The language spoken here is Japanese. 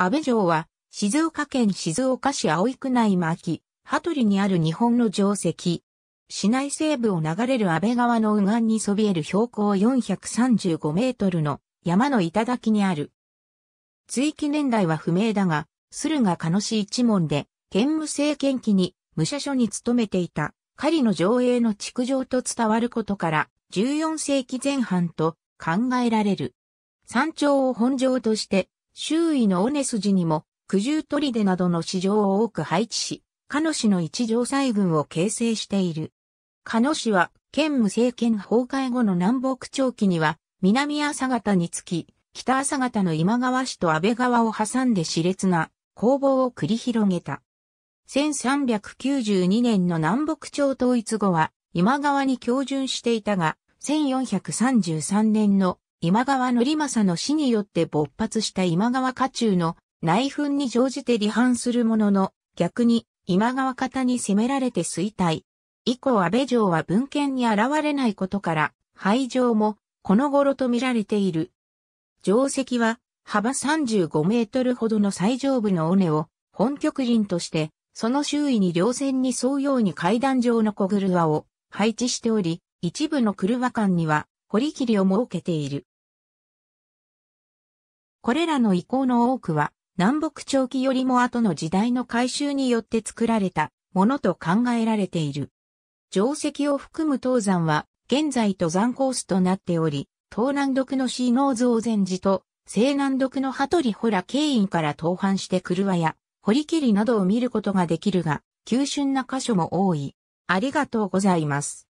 安倍城は、静岡県静岡市葵区内巻、羽鳥にある日本の城跡。市内西部を流れる安倍川の右岸にそびえる標高435メートルの山の頂にある。追記年代は不明だが、駿河鹿野市一門で、県務政権期に武者所に勤めていた狩りの上映の築城と伝わることから、14世紀前半と考えられる。山頂を本城として周囲の尾根筋にも、九十砦などの市場を多く配置し、カノ市の一条西軍を形成している。カノ市は、県無政権崩壊後の南北長期には、南朝方につき、北朝方の今川市と安倍川を挟んで熾烈な攻防を繰り広げた。1392年の南北朝統一後は、今川に標準していたが、1433年の今川則政の死によって勃発した今川家中の内紛に乗じて離反するものの、逆に今川方に攻められて衰退。以降安倍城は文献に現れないことから、廃城もこの頃と見られている。城石は幅35メートルほどの最上部の尾根を本局林として、その周囲に稜線に沿うように階段状の小車を配置しており、一部の車間には堀切を設けている。これらの遺構の多くは、南北長期よりも後の時代の改修によって作られたものと考えられている。定石を含む東山は、現在登山コースとなっており、東南独のシーノー増禅寺と、西南独の羽鳥ホラ経院から東半して車や、堀切などを見ることができるが、急峻な箇所も多い。ありがとうございます。